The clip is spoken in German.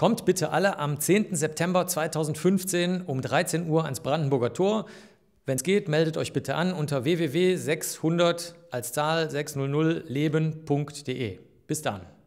Kommt bitte alle am 10. September 2015 um 13 Uhr ans Brandenburger Tor. Wenn es geht, meldet euch bitte an unter www.600 als Zahl 600 leben.de. Bis dann.